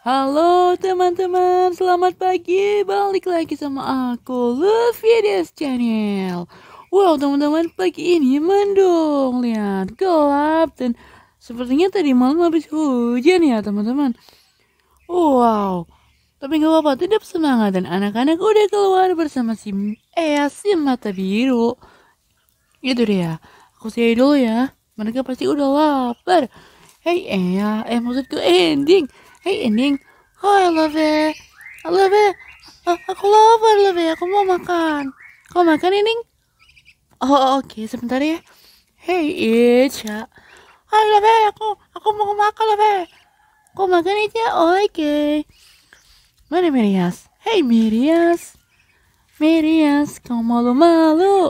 Halo teman-teman, selamat pagi. Balik lagi sama aku, Love Videos Channel. Wow, teman-teman, pagi ini mendung. Lihat, gelap dan sepertinya tadi malam habis hujan ya, teman-teman. Wow. Tapi gak apa-apa, tetap semangat dan anak-anak udah keluar bersama si Ea si mata biru. Itu dia. Ya. Aku saya dulu ya. Mereka pasti udah lapar. Hei Ea, eh maksudku ending. Hey Ening, oh love Olivia, aku lapar it, aku mau makan. Kau makan Ening? Oh oke, okay. sebentar ya. Hey Icha, oh it, aku aku mau makan it. Kau makan Icha, oh, oke. Okay. Mana Mirias? Hey Mirias, Mirias, kau malu-malu.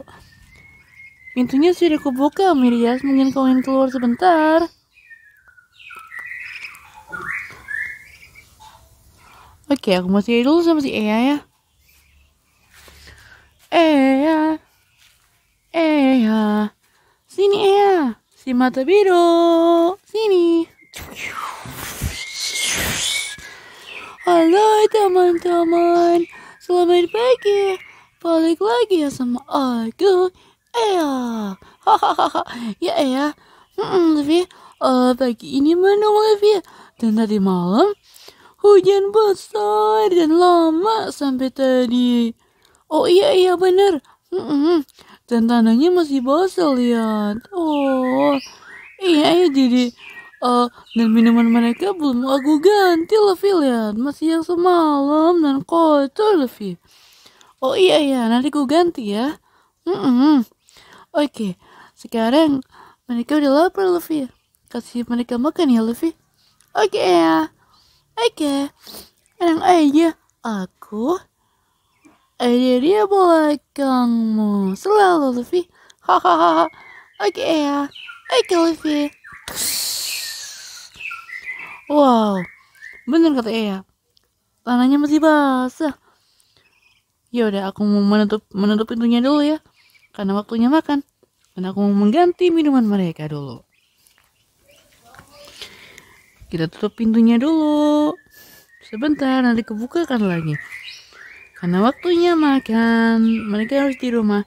Pintunya sudah kubuka, Mirias. Mungkin kau ingin keluar sebentar. Oke, okay, aku masih dulu sama si Ea ya. Ea, Ea, sini Ea, si mata biru, sini. Halo teman-teman, selamat pagi. Balik lagi ya sama aku, Ea. Hahaha, ya Ea. Hmm, Levi, uh, eh, pagi ini mana Olivia? Dan tadi malam hujan besar dan lama sampai tadi. Oh iya iya bener. Mm -mm. Dan tanahnya masih basah lihat. Oh iya iya jadi uh, dan minuman mereka belum aku ganti Luffy lihat masih yang semalam dan kotor Luffy. Oh iya iya nanti aku ganti ya. Mm -mm. Oke sekarang mereka udah lapar Luffy. Kasih mereka makan ya Luffy. Oke okay, ya. Oke, enak aja. Aku ada dia belakangmu. Selalu, Luffy. Hahaha. Oke ya. Oke, Luffy. Wow, bener kata Eya. Tanahnya masih basah. Ya udah, aku mau menutup menutup pintunya dulu ya, karena waktunya makan. Dan aku mau mengganti minuman mereka dulu kita tutup pintunya dulu sebentar nanti kebuka kan lagi karena waktunya makan mereka harus di rumah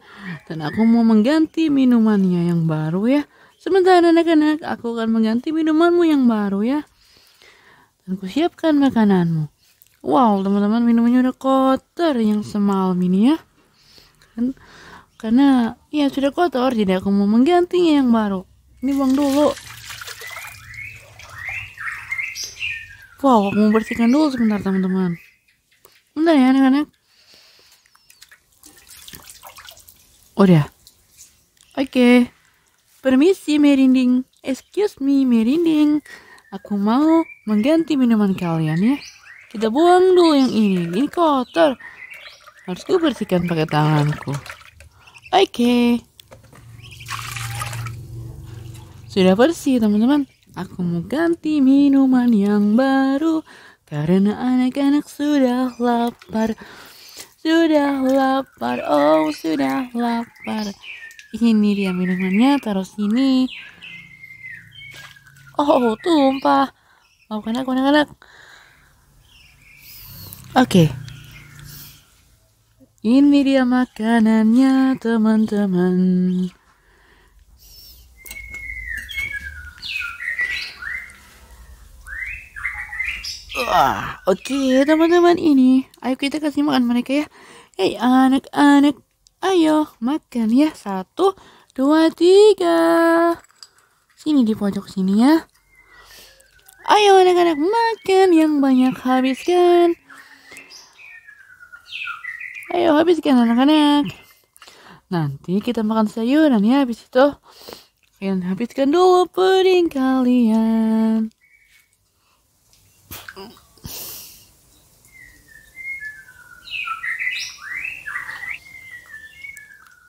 dan aku mau mengganti minumannya yang baru ya sebentar anak-anak aku akan mengganti minumanmu yang baru ya dan aku siapkan makananmu wow teman-teman minumannya udah kotor yang semalam ini ya kan karena ya sudah kotor jadi aku mau menggantinya yang baru ini buang dulu Wow, aku membersihkan dulu sebentar teman-teman. Bentar ya anak-anak. Udah. Oke. Okay. Permisi Merinding. Excuse me Merinding. Aku mau mengganti minuman kalian ya. Kita buang dulu yang ini. Ini kotor. Harus gue bersihkan pakai tanganku. Oke. Okay. Sudah bersih teman-teman. Aku mau ganti minuman yang baru Karena anak-anak sudah lapar Sudah lapar, oh sudah lapar Ini dia minumannya, taruh sini Oh, tumpah Maafkan aku anak-anak Oke okay. Ini dia makanannya teman-teman Wah, oke okay, teman-teman ini. Ayo kita kasih makan mereka ya. Hei anak-anak, ayo makan ya. Satu, dua, tiga. Sini di pojok sini ya. Ayo anak-anak makan yang banyak habiskan. Ayo habiskan anak-anak. Nanti kita makan sayuran ya habis itu. Kalian habiskan dulu puding kalian.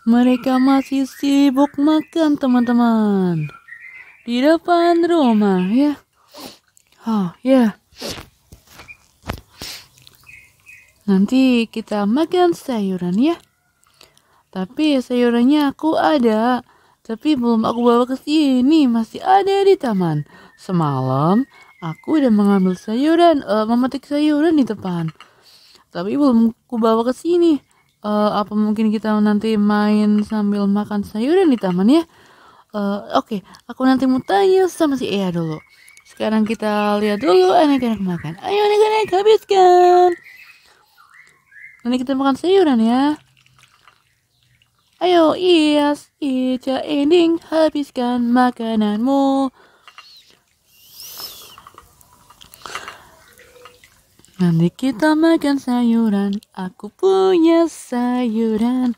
Mereka masih sibuk makan teman-teman. Di depan rumah ya. Oh ya. Yeah. Nanti kita makan sayuran ya. Tapi sayurannya aku ada. Tapi belum aku bawa ke sini, masih ada di taman. Semalam aku udah mengambil sayuran, uh, memetik sayuran di depan. Tapi belum aku bawa ke sini uh, apa mungkin kita nanti main sambil makan sayuran di taman ya uh, oke okay, aku nanti mau tanya sama si Ea dulu sekarang kita lihat dulu anak-anak makan ayo anak-anak habiskan nanti kita makan sayuran ya ayo Ias Ica Ending habiskan makananmu Nanti kita makan sayuran, aku punya sayuran.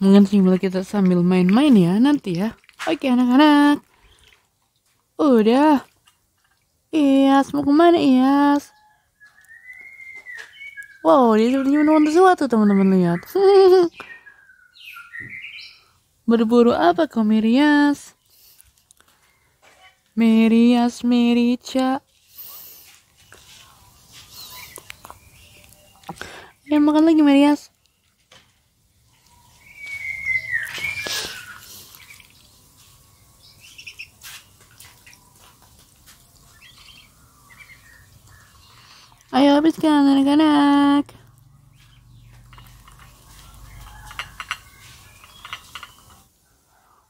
Mungkin sambil kita sambil main-main ya nanti ya. Oke anak-anak. Udah. Iyas mau kemana Iyas? Wow, dia sepertinya menemukan sesuatu teman-teman lihat. Berburu apa kau Mirias? Mirias Mirica, Ya makan lagi Mirias. Ayo habiskan anak-anak.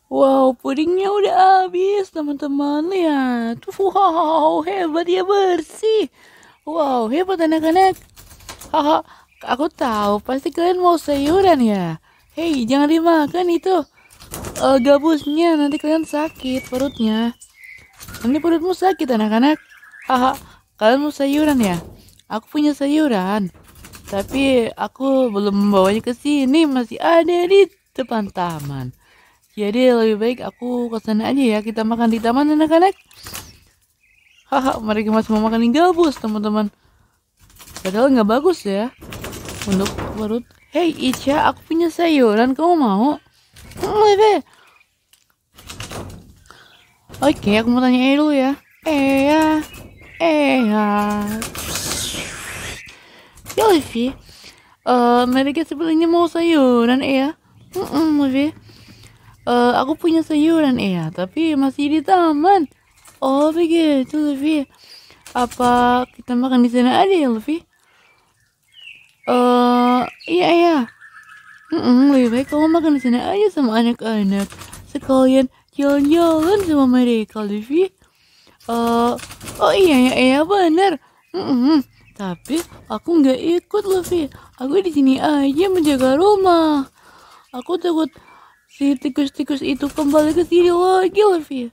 Wow, pudingnya udah habis, teman-teman. Lihat. Wow, hebat ya bersih. Wow, hebat anak-anak. Haha, aku tahu pasti kalian mau sayuran ya. Hei, jangan dimakan itu. Uh, gabusnya nanti kalian sakit perutnya. Nanti perutmu sakit anak-anak. Haha, kalian mau sayuran ya? Aku punya sayuran. Tapi aku belum membawanya ke sini, masih ada di depan taman. Jadi lebih baik aku ke sana aja ya. Kita makan di taman anak-anak. Haha, mereka masih mau makan tinggal bus teman-teman. Padahal nggak bagus ya untuk perut. Hey Icha aku punya sayuran, kamu mau? Oke, Oke, aku mau tanya Elu ya. Eh ya, eh ya. Ya Livi, uh, mereka sebenarnya mau sayuran, eh ya? Mm -mm, Livi uh, aku punya sayuran iya tapi masih di taman oh begitu Luffy apa kita makan di sana aja ya Luffy eh uh, iya iya mm -mm, lebih baik kamu makan di sana aja sama anak-anak sekalian jalan-jalan sama mereka Luffy eh uh, oh iya iya, iya benar mm -mm. tapi aku nggak ikut Luffy aku di sini aja menjaga rumah aku takut si tikus-tikus itu kembali ke sini lagi Levi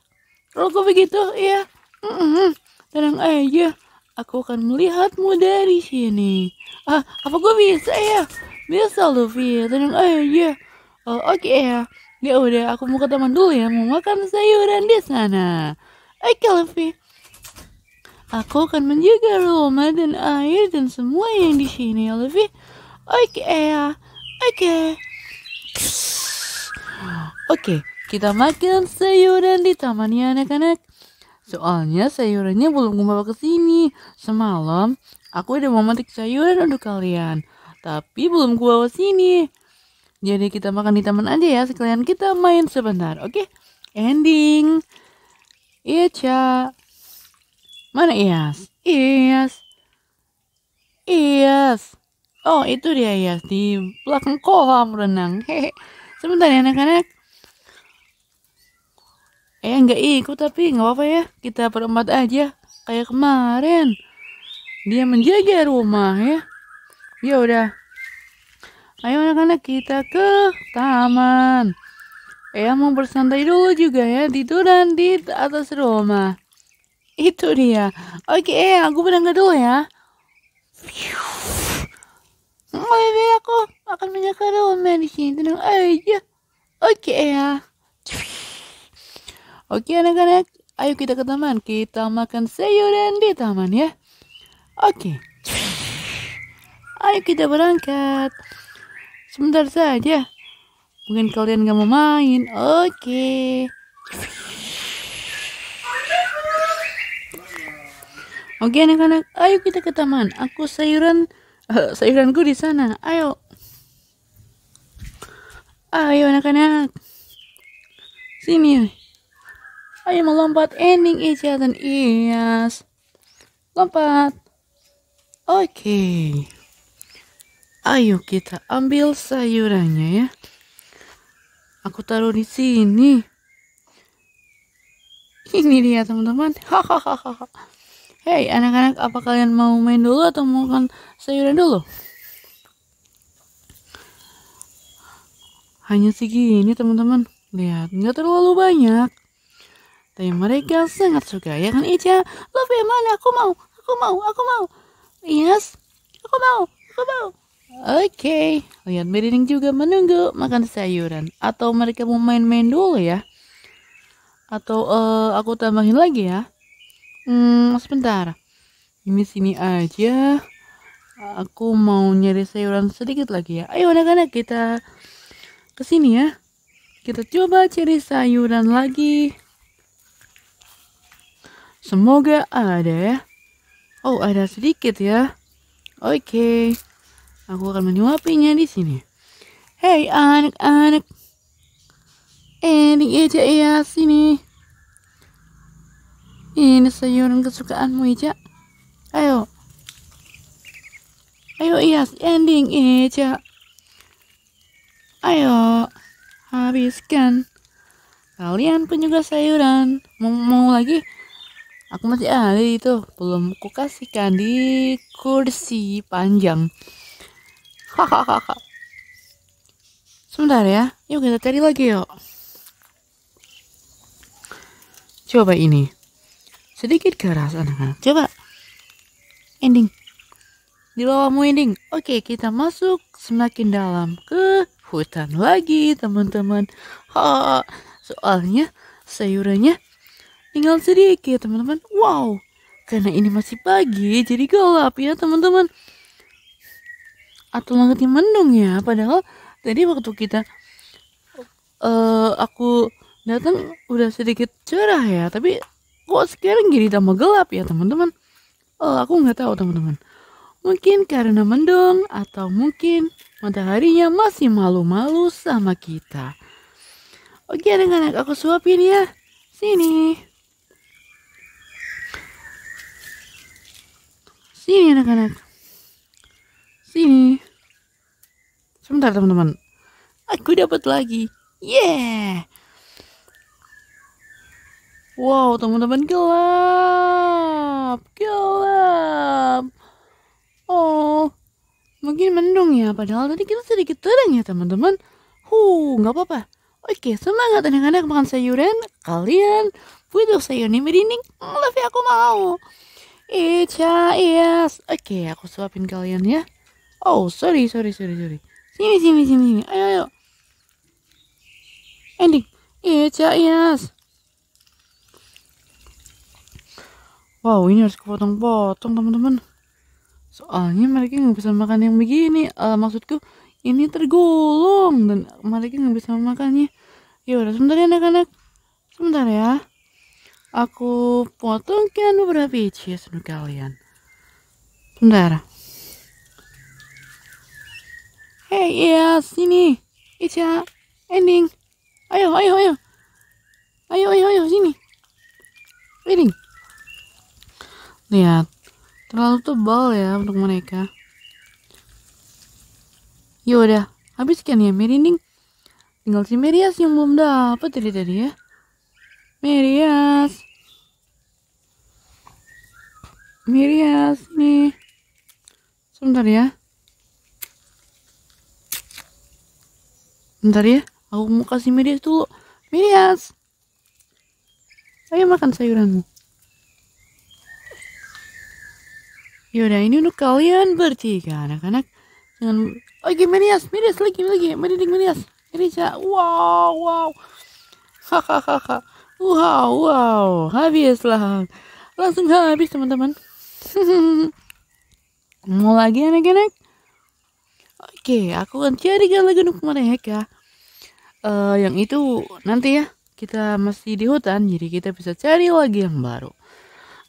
kalau kau begitu ya mm tenang aja aku akan melihatmu dari sini ah apa gue bisa ya bisa Luffy tenang aja oh, oke okay, ya ya udah aku mau ke taman dulu ya mau makan sayuran di sana oke okay, aku akan menjaga rumah dan air dan semua yang di sini Luffy oke okay, ya oke okay. Oke, kita makan sayuran di taman ya anak-anak. Soalnya sayurannya belum bawa ke sini. Semalam aku udah mau memetik sayuran untuk kalian, tapi belum gua bawa sini. Jadi kita makan di taman aja ya, sekalian kita main sebentar, oke? ending. Iya, Ca. Mana Ias? Ias. Ias. Oh, itu dia Ias di belakang kolam renang. Hehe sebentar ya anak-anak eh nggak ikut tapi nggak apa-apa ya kita perempat aja kayak kemarin dia menjaga rumah ya ya udah ayo anak-anak kita ke taman eh mau bersantai dulu juga ya tiduran di atas rumah itu dia oke eh aku berangkat dulu ya Phew. Bebek aku akan menjaga rumah di sini tenang aja. Oke okay, ya. Ah. Oke okay, anak-anak, ayo kita ke taman. Kita makan sayuran di taman ya. Oke. Eh. Okay. Ayo kita berangkat. Sebentar saja. Mungkin kalian gak mau main. Oke. Oke anak-anak, ayo kita ke taman. Aku sayuran uh, sayuranku di sana ayo ayo anak-anak sini eh. ayo melompat ending Iya dan Ias lompat oke okay. ayo kita ambil sayurannya ya aku taruh di sini ini dia teman-teman hahaha Hei, anak-anak, apa kalian mau main dulu atau mau makan sayuran dulu? Hanya segini teman-teman. Lihat, nggak terlalu banyak. Tapi mereka sangat suka, ya kan Ica? Lebih mana? Aku mau, aku mau, aku mau. Yes, aku mau, aku mau. Oke, okay. lihat Merining juga menunggu makan sayuran. Atau mereka mau main-main dulu ya? Atau uh, aku tambahin lagi ya? Hmm, oh, sebentar. Ini sini aja. Aku mau nyari sayuran sedikit lagi ya. Ayo anak-anak kita ke sini ya. Kita coba cari sayuran lagi. Semoga ada ya. Oh, ada sedikit ya. Oke. Okay. Aku akan menyuapinya di sini. Hei anak-anak. Ini aja ya sini. Ini sayuran kesukaanmu, Ica. Ayo. Ayo, Iya, Ending, Ica. Ayo. Habiskan. Kalian pun sayuran. Mau, mau lagi? Aku masih ada itu. Belum kukasihkan di kursi panjang. Hahaha. Sebentar ya. Yuk kita cari lagi yuk. Coba ini sedikit keras anak-anak coba ending di bawahmu ending oke kita masuk semakin dalam ke hutan lagi teman-teman ha soalnya sayurannya tinggal sedikit teman-teman wow karena ini masih pagi jadi gelap ya teman-teman atau langitnya mendung ya padahal tadi waktu kita uh, aku datang udah sedikit cerah ya tapi kok sekarang jadi tambah gelap ya teman-teman oh, aku nggak tahu teman-teman mungkin karena mendung atau mungkin mataharinya masih malu-malu sama kita oke anak-anak aku suapin ya sini sini anak-anak sini sebentar teman-teman aku dapat lagi yeah Wow, teman-teman gelap. Gelap. Oh, mungkin mendung ya. Padahal tadi kita sedikit terang ya, teman-teman. Huh, nggak apa-apa. Oke, semangat anak-anak makan sayuran. Kalian butuh sayur nih merinding. Lebih ya, aku mau. Icha, ya, yes. Oke, aku suapin kalian ya. Oh, sorry, sorry, sorry, sorry. Sini, sini, sini, sini. Ayo, ayo. Ending. Icha, ya, yes. Wow ini harus kepotong-potong teman-teman Soalnya mereka nggak bisa makan yang begini uh, Maksudku ini tergolong Dan mereka nggak bisa makannya Yaudah sebentar ya anak-anak Sebentar ya Aku potongkan beberapa pieces ya, untuk kalian Sebentar Hey iya sini Ica Ending Ayo ayo ayo Ayo ayo ayo sini Ending lihat terlalu tebal ya untuk mereka yaudah habis kan ya merinding tinggal si Merias yang belum dapat tadi tadi ya Merias Merias nih sebentar ya sebentar ya aku mau kasih Merias dulu Merias ayo makan sayuranmu Yaudah ini untuk kalian bertiga anak-anak. Jangan Oke Merias, Merias lagi lagi, merinding Merias. Merias. Ya. Wow, wow. Hahaha. wow, wow. Habislah. Langsung habis teman-teman. Mau lagi anak-anak? Oke, aku akan cari lagi untuk mereka. Uh, yang itu nanti ya kita masih di hutan jadi kita bisa cari lagi yang baru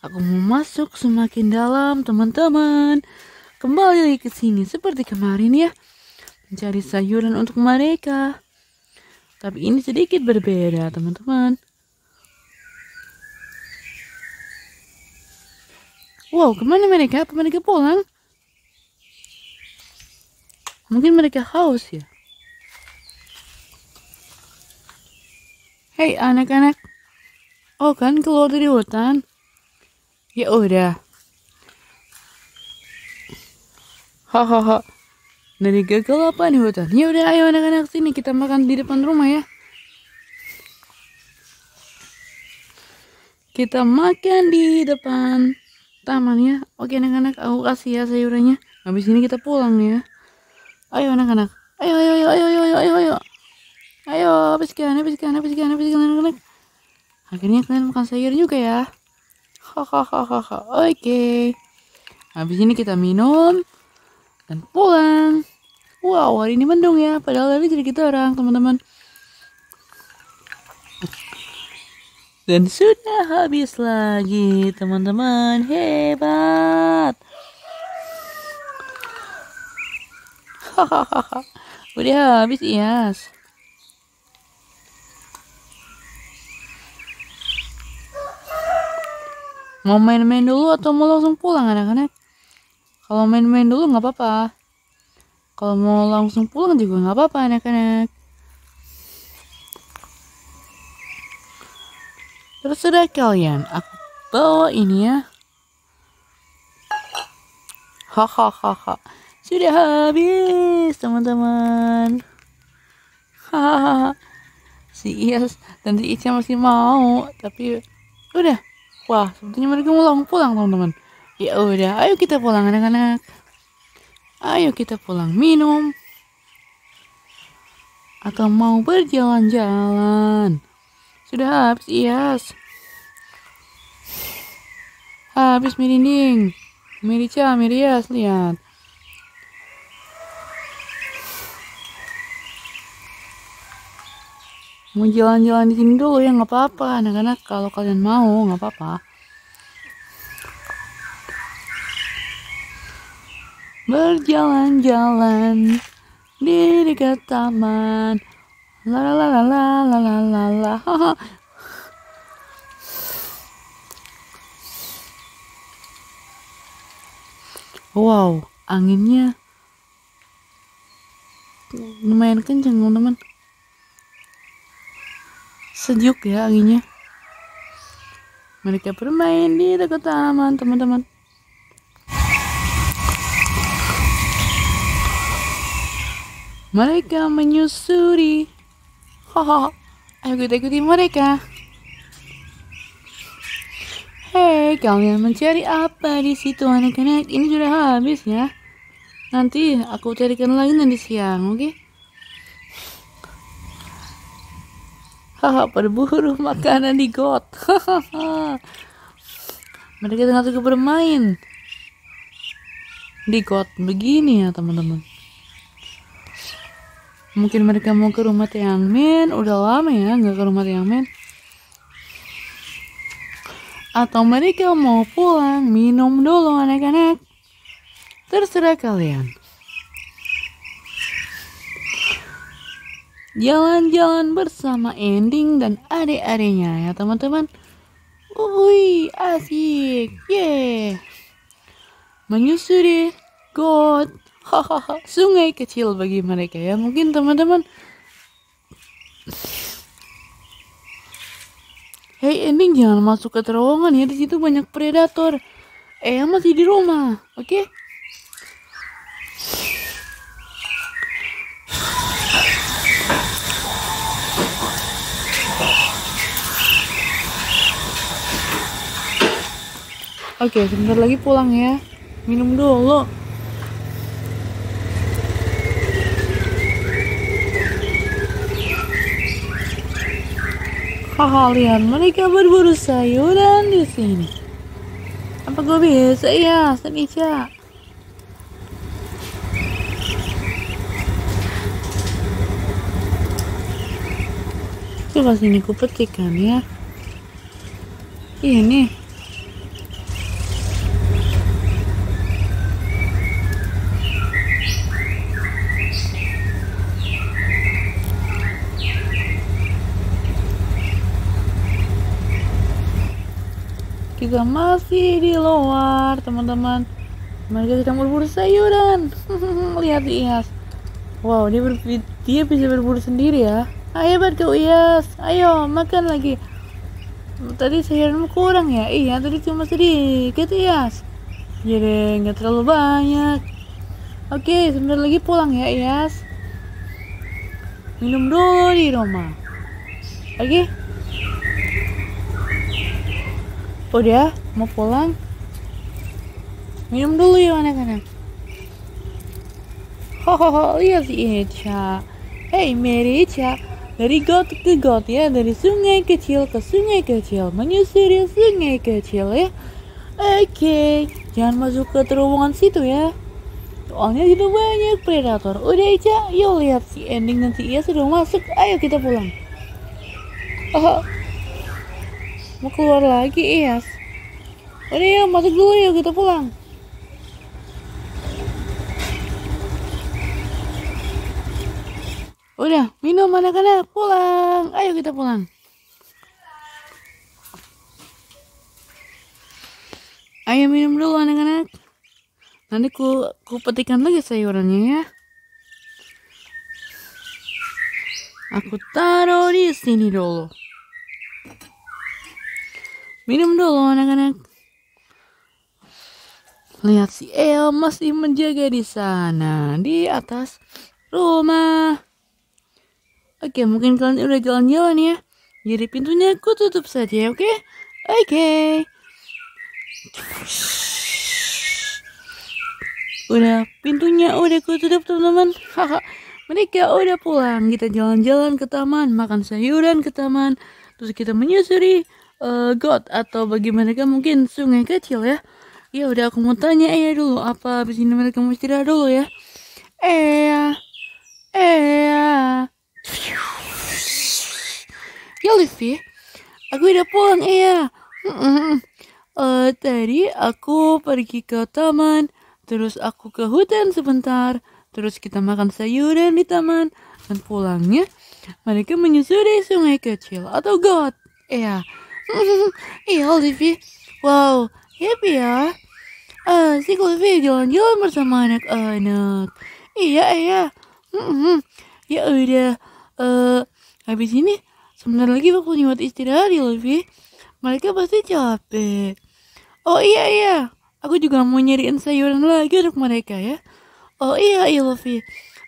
Aku mau masuk semakin dalam, teman-teman. Kembali lagi ke sini seperti kemarin ya. Mencari sayuran untuk mereka. Tapi ini sedikit berbeda, teman-teman. Wow, kemana mereka? Apa mereka pulang? Mungkin mereka haus ya. Hei anak-anak. Oh kan keluar dari hutan. Ya udah. Hahaha. Dari gagal apa nih hutan? Ya udah ayo anak-anak sini kita makan di depan rumah ya. Kita makan di depan taman ya. Oke anak-anak, aku kasih ya sayurannya. Habis ini kita pulang ya. Ayo anak-anak. Ayo ayo ayo ayo ayo ayo ayo. Ayo habiskan habiskan habiskan habiskan anak-anak. Akhirnya kalian makan sayur juga ya. Oke. Okay. Habis ini kita minum dan pulang. Wow, hari ini mendung ya. Padahal tadi jadi gitu orang, teman-teman. Dan sudah habis lagi, teman-teman. Hebat. Udah habis, Ias. Yes. mau main-main dulu atau mau langsung pulang anak-anak kalau main-main dulu nggak apa-apa kalau mau langsung pulang juga nggak apa-apa anak-anak terus sudah kalian aku bawa ini ya hahaha sudah habis teman-teman hahaha si Ias dan si Ica masih mau tapi udah Wah, sepertinya mereka mau langsung pulang, teman-teman. Ya udah, ayo kita pulang anak-anak. Ayo kita pulang minum. Atau mau berjalan-jalan. Sudah habis, Ias. Habis merinding. Merica, Merias, lihat. mau jalan-jalan di sini dulu ya nggak apa-apa anak-anak kalau kalian mau nggak apa-apa berjalan-jalan di dekat taman la la la la la la la la wow anginnya lumayan kenceng teman-teman sejuk ya anginnya mereka bermain di dekat taman teman-teman mereka menyusuri hahaha ayo kita ikuti mereka hei kalian mencari apa di situ anak-anak ini sudah habis ya nanti aku carikan lagi nanti siang oke okay? hahaha berburu makanan di got mereka tengah cukup bermain di got begini ya teman-teman mungkin mereka mau ke rumah Tiang Min udah lama ya nggak ke rumah Tiang Min atau mereka mau pulang minum dulu anak-anak terserah kalian jalan-jalan bersama Ending dan adik-adiknya ya teman-teman. Wih, asik, yeah. Menyusuri got, hahaha, sungai kecil bagi mereka ya. Mungkin teman-teman. Hey Ending jangan masuk ke terowongan ya, di situ banyak predator. Eh masih di rumah, oke? Okay? Oke, sebentar lagi pulang ya. Minum dulu. Kalian mereka berburu sayuran di sini. Apa gue bisa ya, sebica? Coba sini ku kan ya. Ini. juga masih di luar teman-teman mereka sedang berburu sayuran lihat Iyas wow dia, ber dia bisa berburu sendiri ya ayo kau Iyas ayo makan lagi tadi sayuran kurang ya iya tadi cuma sedikit Iyas jadi nggak terlalu banyak oke sebentar lagi pulang ya Iyas minum dulu di rumah oke okay? udah mau pulang minum dulu ya anak-anak hohoho lihat si Ica hey Echa dari got ke got ya dari sungai kecil ke sungai kecil menyusuri sungai kecil ya oke okay. jangan masuk ke terowongan situ ya soalnya itu banyak predator udah Ica yuk lihat si ending nanti Iya sudah masuk ayo kita pulang oh mau keluar lagi iya udah oh, ya masuk dulu ya kita pulang udah minum anak-anak pulang ayo kita pulang ayo minum dulu anak-anak nanti ku, ku petikan lagi sayurannya ya aku taruh di sini dulu Minum dulu anak-anak. Lihat si El masih menjaga di sana di atas rumah. Oke, mungkin kalian udah jalan-jalan ya. Jadi pintunya aku tutup saja, oke? Oke. Udah pintunya udah aku tutup teman-teman. Mereka udah pulang. Kita jalan-jalan ke taman, makan sayuran ke taman. Terus kita menyusuri uh, got atau bagaimana kan mungkin sungai kecil ya ya udah aku mau tanya ya dulu apa habis ini mereka mau istirahat dulu ya eh eh ya Livi aku udah pulang ya uh, tadi aku pergi ke taman terus aku ke hutan sebentar terus kita makan sayuran di taman dan pulangnya mereka menyusuri sungai kecil atau got ya iya Olivia. Wow, happy ya. Uh, si Olivia jalan-jalan bersama anak-anak. Iya, iya. Mm-hmm. Ya udah. Uh, habis ini sebentar lagi aku buat istirahat ya Olivia. Mereka pasti capek. Oh iya iya. Aku juga mau nyariin sayuran lagi untuk mereka ya. Oh iya iya Olivia.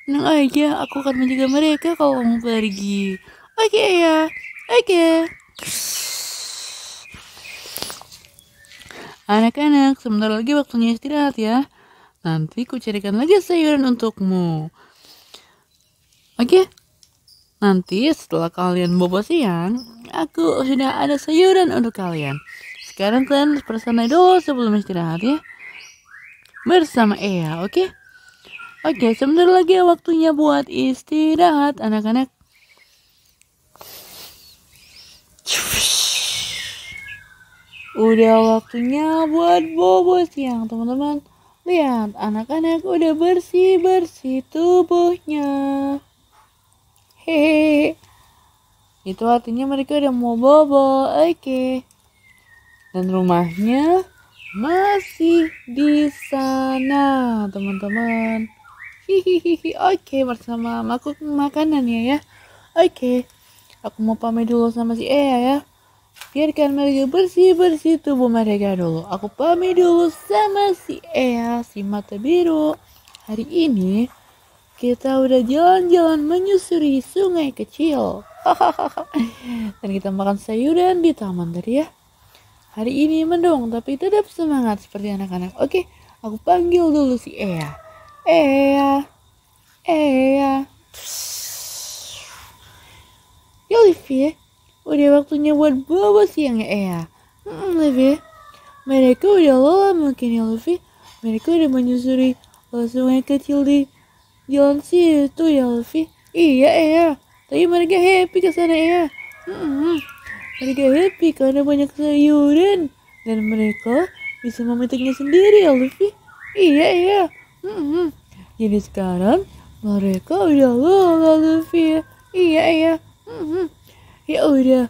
Tenang aja, aku akan menjaga mereka kalau kamu pergi. Oke okay, ya. Oke. Okay. Anak-anak, sebentar lagi waktunya istirahat ya. Nanti ku carikan lagi sayuran untukmu. Oke? Nanti setelah kalian bobo siang, aku sudah ada sayuran untuk kalian. Sekarang kalian bersantai dulu sebelum istirahat ya. Bersama Ea, oke? Oke, sebentar lagi waktunya buat istirahat anak-anak. Cush. Udah waktunya buat bobo siang teman-teman. Lihat, anak-anak udah bersih-bersih tubuhnya. Hehehe. Itu artinya mereka udah mau bobo. Oke. Okay. Dan rumahnya masih di sana, teman-teman. Hihihi. Oke, okay, bersama aku makanan ya ya. Oke. Okay. Aku mau pamit dulu sama si Ea ya. Biarkan mereka bersih-bersih tubuh mereka dulu. Aku pamit dulu sama si Ea, si mata biru. Hari ini kita udah jalan-jalan menyusuri sungai kecil. Dan kita makan sayuran di taman tadi ya. Hari ini mendung tapi tetap semangat seperti anak-anak. Oke, aku panggil dulu si Ea. Ea. Ea. Yolivia, Udah waktunya buat bobo siang eh, ya Ea. Hmm, Luffy. Mereka udah lelah mungkin ya Luffy. Mereka udah menyusuri sungai kecil di jalan situ ya Luffy. Iya Ea. Eh, ya. Tapi mereka happy ke sana eh, ya. Hmm, mereka happy karena banyak sayuran. Dan mereka bisa memetiknya sendiri ya Luffy. Iya Ea. Ya. Hmm, jadi sekarang mereka udah lelah Luffy. Iya Ea. Ya. Hmm, ya udah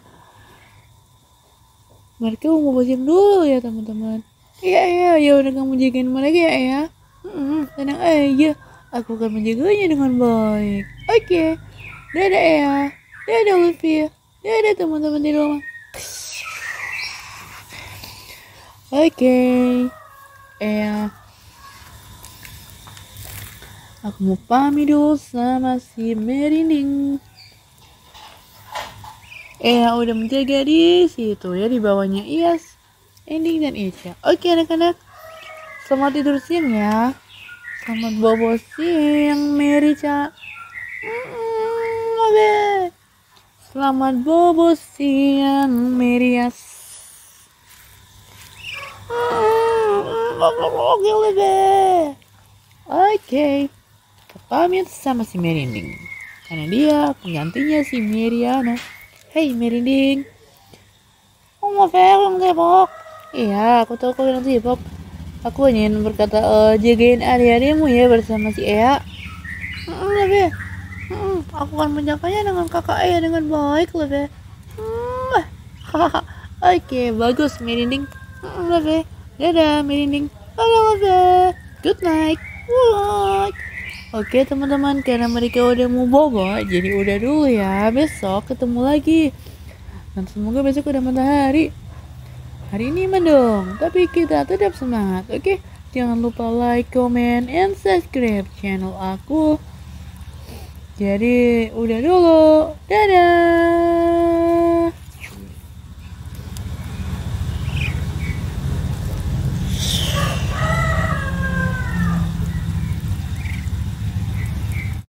mereka mau bosin dulu ya teman-teman iya iya ya udah kamu jagain mereka ya ya hmm, tenang aja aku akan menjaganya dengan baik oke okay. dadah ya dadah Olivia dadah teman-teman di rumah oke okay. ya aku mau pamit dulu sama si Merinding Eh udah menjaga di situ ya di bawahnya Ias, Ending dan Isya. Oke anak-anak, selamat tidur siang ya. Selamat bobo siang, Mary Ca. Mm, oke. Selamat bobo siang, Merias. Mm, oke, oke. Oke. Oke. sama si Oke. karena dia penggantinya si Oke. Hei, merinding. Aku mau film tembok. Iya, aku tahu kau bilang tembok. Aku ingin berkata, uh, jagain hari-harimu ya bersama si Ea. Mm lebih. Mm aku akan menjaganya dengan kakak Ea dengan baik lebih. Mm Oke, okay, bagus merinding. Mm lebih. Dadah merinding. Halo lebih. Good night. Wow. Oke teman-teman karena mereka udah mau bobo jadi udah dulu ya besok ketemu lagi dan semoga besok udah matahari hari ini mendung tapi kita tetap semangat oke jangan lupa like comment and subscribe channel aku jadi udah dulu dadah